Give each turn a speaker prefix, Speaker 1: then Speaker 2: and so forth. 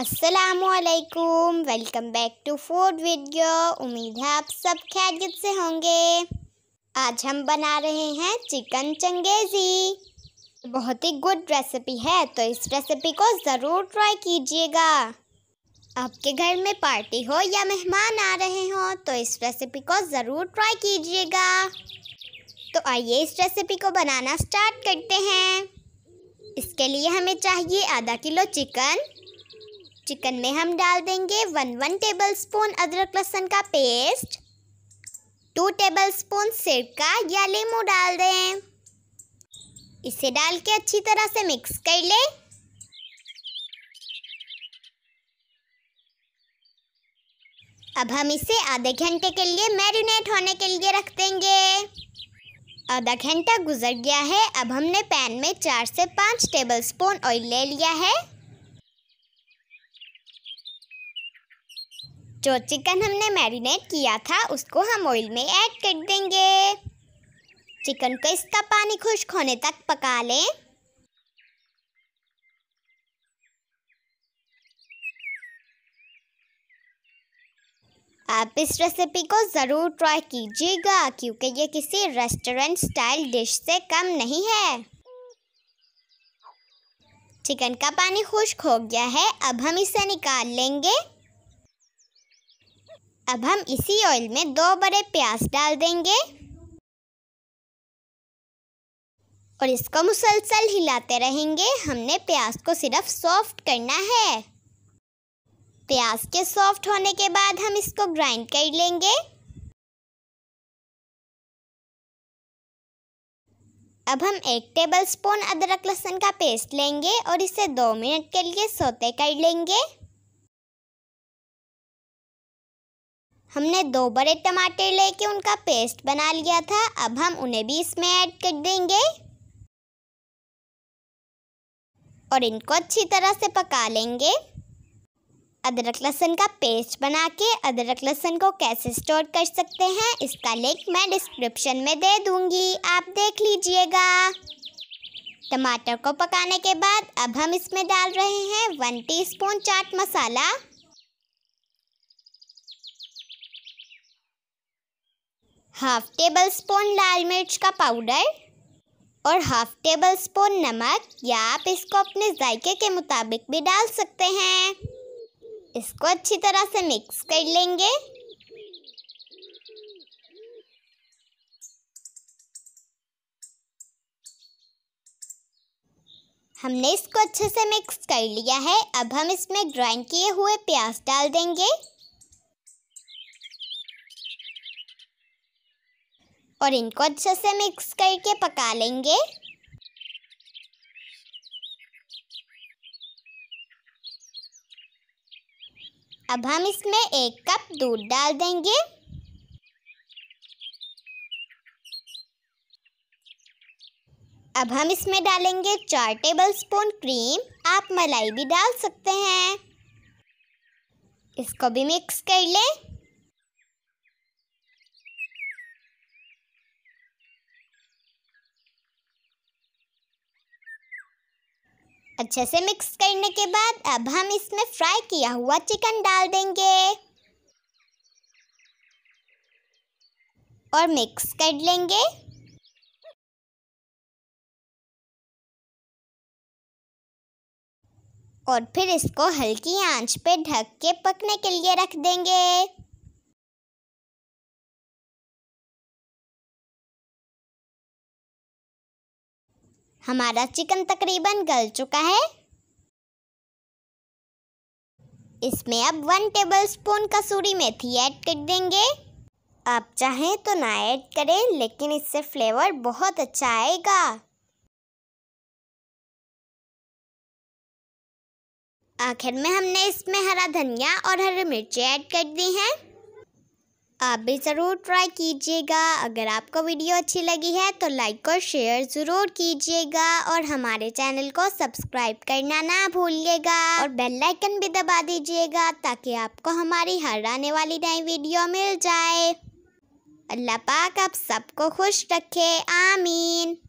Speaker 1: असलकुम welcome back to food video उम्मीद है आप सब खैरियत से होंगे आज हम बना रहे हैं चिकन चंगेज़ी बहुत ही गुड रेसिपी है तो इस रेसिपी को ज़रूर ट्राई कीजिएगा आपके घर में पार्टी हो या मेहमान आ रहे हो तो इस रेसिपी को ज़रूर ट्राई कीजिएगा तो आइए इस रेसिपी को बनाना स्टार्ट करते हैं इसके लिए हमें चाहिए आधा किलो चिकन चिकन में हम डाल देंगे वन वन टेबल स्पून अदरक लहसुन का पेस्ट टू टेबल स्पून सिरका या लेमू डाल दें इसे डाल के अच्छी तरह से मिक्स कर लें अब हम इसे आधे घंटे के लिए मैरिनेट होने के लिए रख देंगे आधा घंटा गुजर गया है अब हमने पैन में चार से पाँच टेबल स्पून ऑयल ले लिया है जो चिकन हमने मैरिनेट किया था उसको हम ऑयल में ऐड कर देंगे चिकन को इसका पानी खुश्क होने तक पका लें आप इस रेसिपी को ज़रूर ट्राई कीजिएगा क्योंकि ये किसी रेस्टोरेंट स्टाइल डिश से कम नहीं है चिकन का पानी खुश्क हो गया है अब हम इसे निकाल लेंगे अब हम इसी ऑयल में दो बड़े प्याज डाल देंगे और इसको मुसलसल हिलाते रहेंगे हमने प्याज को सिर्फ सॉफ्ट करना है
Speaker 2: प्याज के सॉफ्ट होने के बाद हम इसको ग्राइंड कर लेंगे अब हम एक टेबल स्पून अदरक लहसुन का पेस्ट लेंगे और इसे दो मिनट के लिए सोते कर
Speaker 1: लेंगे हमने दो बड़े टमाटर लेके उनका पेस्ट बना लिया था अब हम उन्हें भी इसमें ऐड कर देंगे और इनको अच्छी तरह से पका लेंगे अदरक लहसुन का पेस्ट बना के अदरक लहसुन को कैसे स्टोर कर सकते हैं इसका लिंक मैं डिस्क्रिप्शन में दे दूंगी आप देख लीजिएगा टमाटर को पकाने के बाद अब हम इसमें डाल रहे हैं one teaspoon chaat masala half tablespoon लाल मिर्च का पाउडर और हाफ टेबल स्पून नमक या आप इसको अपने जायके के मुताबिक भी डाल सकते हैं इसको अच्छी तरह से मिक्स कर लेंगे हमने इसको अच्छे से मिक्स कर लिया है अब हम इसमें ग्राइंड किए हुए प्याज डाल देंगे और इनको अच्छे से मिक्स करके पका लेंगे अब हम इसमें एक कप दूध डाल देंगे अब हम इसमें डालेंगे चार टेबल स्पून क्रीम आप मलाई भी डाल सकते हैं इसको भी मिक्स कर लें अच्छे से मिक्स करने के बाद अब हम इसमें फ्राई किया हुआ चिकन डाल देंगे
Speaker 2: और मिक्स कर लेंगे और फिर इसको हल्की आंच पे ढक के पकने के लिए रख देंगे हमारा चिकन तकरीबन गल चुका है
Speaker 1: इसमें अब वन टेबल स्पून कसूरी मेथी ऐड कर देंगे
Speaker 2: आप चाहें तो ना ऐड करें लेकिन इससे फ्लेवर बहुत अच्छा आएगा आखिर में हमने इसमें हरा धनिया और हरी मिर्ची ऐड कर दी हैं आप भी
Speaker 1: ज़रूर ट्राई कीजिएगा अगर आपको वीडियो अच्छी लगी है तो लाइक और शेयर ज़रूर कीजिएगा और हमारे चैनल को सब्सक्राइब करना ना भूलिएगा और बेल आइकन भी दबा दीजिएगा ताकि आपको हमारी हर आने वाली नई वीडियो मिल जाए
Speaker 2: अल्लाह पाक आप सबको खुश रखे आमीन